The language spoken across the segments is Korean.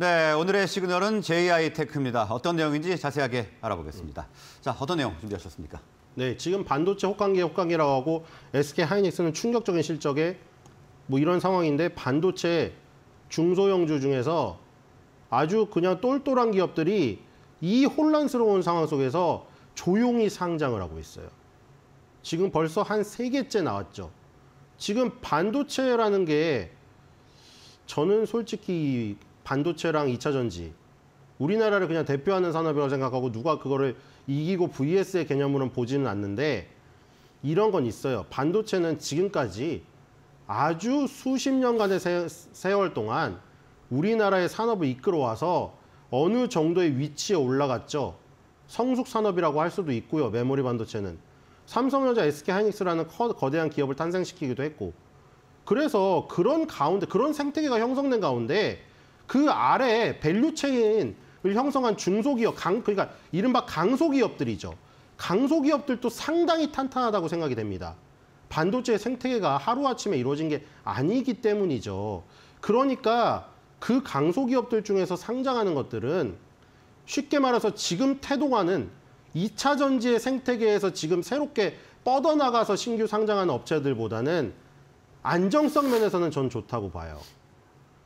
네, 오늘의 시그널은 JI 테크입니다. 어떤 내용인지 자세하게 알아보겠습니다. 자, 어떤 내용 준비하셨습니까? 네, 지금 반도체 호강기 호강이라고 하고 SK 하이닉스는 충격적인 실적에 뭐 이런 상황인데 반도체 중소형주 중에서 아주 그냥 똘똘한 기업들이 이 혼란스러운 상황 속에서 조용히 상장을 하고 있어요. 지금 벌써 한 세 개째 나왔죠. 지금 반도체라는 게 저는 솔직히 반도체랑 2차 전지 우리나라를 그냥 대표하는 산업이라고 생각하고 누가 그거를 이기고 VS의 개념으로는 보지는 않는데 이런 건 있어요. 반도체는 지금까지 아주 수십 년간의 세, 월 동안 우리나라의 산업을 이끌어와서 어느 정도의 위치에 올라갔죠. 성숙 산업이라고 할 수도 있고요. 메모리 반도체는. 삼성전자 SK하이닉스라는 거대한 기업을 탄생시키기도 했고. 그래서 그런 가운데, 그런 생태계가 형성된 가운데 그 아래에 밸류 체인을 형성한 중소기업, 강, 그러니까 이른바 강소기업들이죠. 강소기업들도 상당히 탄탄하다고 생각이 됩니다. 반도체 생태계가 하루아침에 이루어진 게 아니기 때문이죠. 그러니까 그 강소기업들 중에서 상장하는 것들은 쉽게 말해서 지금 태동하는 2차 전지의 생태계에서 지금 새롭게 뻗어나가서 신규 상장하는 업체들보다는 안정성 면에서는 전 좋다고 봐요.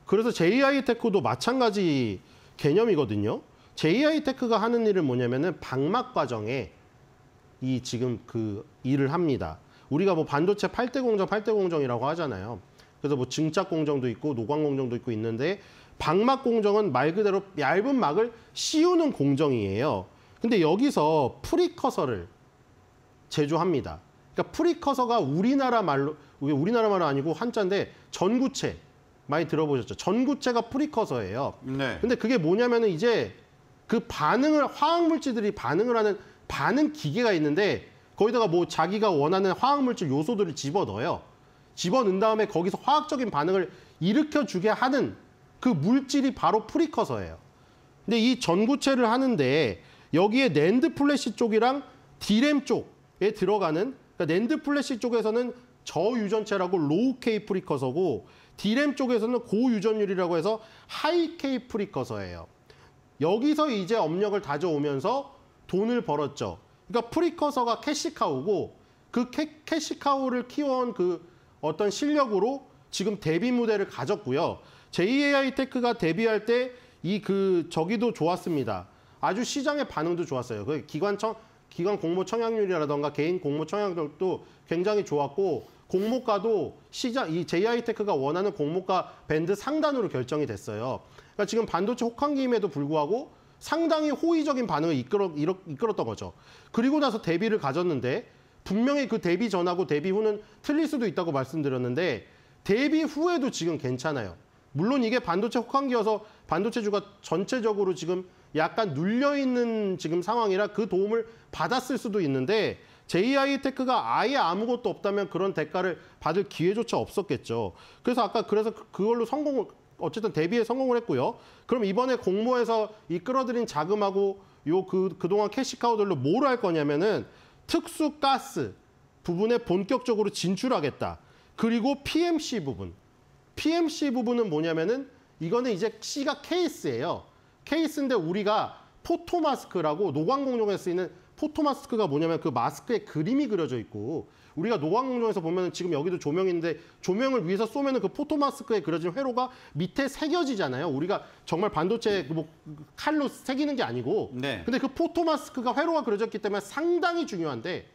그래서 JI 테크도 마찬가지 개념이거든요. JI 테크가 하는 일을 뭐냐면은 방막 과정에 이 지금 그 일을 합니다. 우리가 뭐 반도체 8대 공정, 8대 공정이라고 하잖아요. 그래서 뭐 증착 공정도 있고 노광 공정도 있고 있는데 방막 공정은 말 그대로 얇은 막을 씌우는 공정이에요. 근데 여기서 프리커서를 제조합니다. 그러니까 프리커서가 우리나라 말로 우리나라 말은 아니고 한자인데 전구체 많이 들어보셨죠. 전구체가 프리커서예요. 네. 근데 그게 뭐냐면은 이제 그 반응을 화학 물질들이 반응을 하는 반응 기계가 있는데 거기다가 뭐 자기가 원하는 화학 물질 요소들을 집어 넣어요. 집어 넣은 다음에 거기서 화학적인 반응을 일으켜 주게 하는 그 물질이 바로 프리커서예요. 근데 이 전구체를 하는데 여기에 낸드 플래시 쪽이랑 디램 쪽에 들어가는 그러니까 낸드 플래시 쪽에서는 저유전체라고 로우 케이 프리커서고 디램 쪽에서는 고유전율이라고 해서 하이 케이 프리커서예요. 여기서 이제 업력을 다져오면서 돈을 벌었죠. 그러니까 프리커서가 캐시카우고 그 캐, 시카우를 키워온 그 어떤 실력으로 지금 데뷔 무대를 가졌고요. JAI 테크가 데뷔할 때 이 그 저기도 좋았습니다. 아주 시장의 반응도 좋았어요. 그 기관청 기관 공모 청약률이라던가 개인 공모 청약률도 굉장히 좋았고 공모가도 시장 이 JI테크가 원하는 공모가 밴드 상단으로 결정이 됐어요. 그러니까 지금 반도체 혹한기임에도 불구하고 상당히 호의적인 반응을 이끌어, 이끌었던 거죠. 그리고 나서 대비를 가졌는데 분명히 그 대비 전하고 대비 후는 틀릴 수도 있다고 말씀드렸는데 대비 후에도 지금 괜찮아요. 물론 이게 반도체 혹한기여서 반도체주가 전체적으로 지금 약간 눌려있는 지금 상황이라 그 도움을 받았을 수도 있는데 JI테크가 아예 아무것도 없다면 그런 대가를 받을 기회조차 없었겠죠. 그래서 아까 그래서 그, 그걸로 성공을 어쨌든 대비에 성공을 했고요. 그럼 이번에 공모에서 이 끌어들인 자금하고 요 그 그동안 캐시카우들로 뭘 할 거냐면은 특수 가스 부분에 본격적으로 진출하겠다. 그리고 PMC 부분. PMC 부분은 뭐냐면은 이거는 이제 C가 케이스예요. 케이스인데 우리가 포토마스크라고 노광공룡에 쓰이는 포토 마스크가 뭐냐면 그 마스크에 그림이 그려져 있고 우리가 노광공정에서 보면 지금 여기도 조명인데 조명을 위해서 쏘면 그 포토 마스크에 그려진 회로가 밑에 새겨지잖아요. 우리가 정말 반도체 뭐 칼로 새기는 게 아니고 네. 근데 그 포토 마스크가 회로가 그려졌기 때문에 상당히 중요한데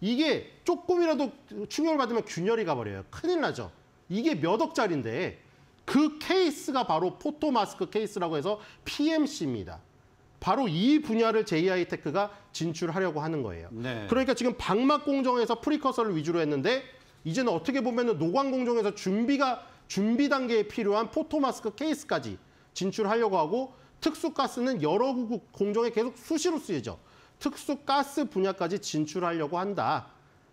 이게 조금이라도 충격을 받으면 균열이 가버려요. 큰일 나죠. 이게 몇 억짜리인데 그 케이스가 바로 포토 마스크 케이스라고 해서 PMC입니다. 바로 이 분야를 JI 테크가 진출하려고 하는 거예요. 네. 그러니까 지금 방막 공정에서 프리커서를 위주로 했는데 이제는 어떻게 보면은 노광 공정에서 준비가 준비 단계에 필요한 포토마스크 케이스까지 진출하려고 하고 특수가스는 여러 국 공정에 계속 수시로 쓰이죠. 특수가스 분야까지 진출하려고 한다.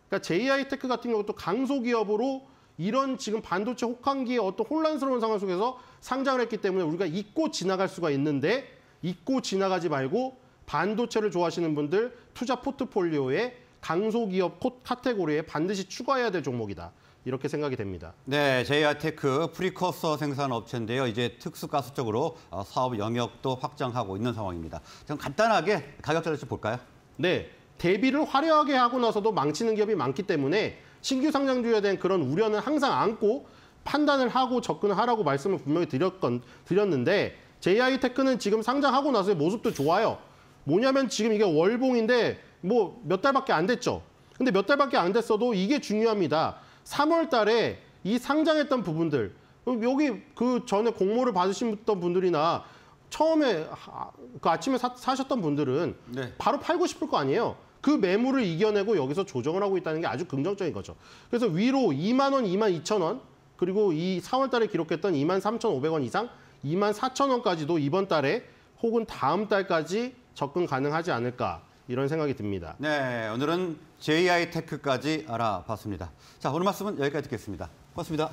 그러니까 JI테크 같은 경우도 강소기업으로 이런 지금 반도체 혹한기의 어떤 혼란스러운 상황 속에서 상장을 했기 때문에 우리가 잊고 지나갈 수가 있는데 잊고 지나가지 말고 반도체를 좋아하시는 분들 투자 포트폴리오에 강소기업 카테고리에 반드시 추가해야 될 종목이다. 이렇게 생각이 됩니다. 네, 제이아테크 프리커서 생산 업체인데요. 이제 특수가스 쪽으로 어, 사업 영역도 확장하고 있는 상황입니다. 그럼 간단하게 가격대를 좀 볼까요? 네, 대비를 화려하게 하고 나서도 망치는 기업이 많기 때문에 신규 상장주에 대한 그런 우려는 항상 안고 판단을 하고 접근을 하라고 말씀을 분명히 드렸건, 드렸는데 JI 테크는 지금 상장하고 나서의 모습도 좋아요. 뭐냐면 지금 이게 월봉인데 뭐 몇 달밖에 안 됐죠. 근데 몇 달밖에 안 됐어도 이게 중요합니다. 3월 달에 이 상장했던 부분들 여기 그 전에 공모를 받으신 분들이나 처음에 그 아침에 사, 셨던 분들은 네. 바로 팔고 싶을 거 아니에요. 그 매물을 이겨내고 여기서 조정을 하고 있다는 게 아주 긍정적인 거죠. 그래서 위로 2만 원, 2만 2천 원 그리고 이 4월 달에 기록했던 2만 3천5백원 이상 2만 4천 원까지도 이번 달에 혹은 다음 달까지 접근 가능하지 않을까 이런 생각이 듭니다. 네, 오늘은 JI테크까지 알아봤습니다. 자, 오늘 말씀은 여기까지 듣겠습니다. 고맙습니다.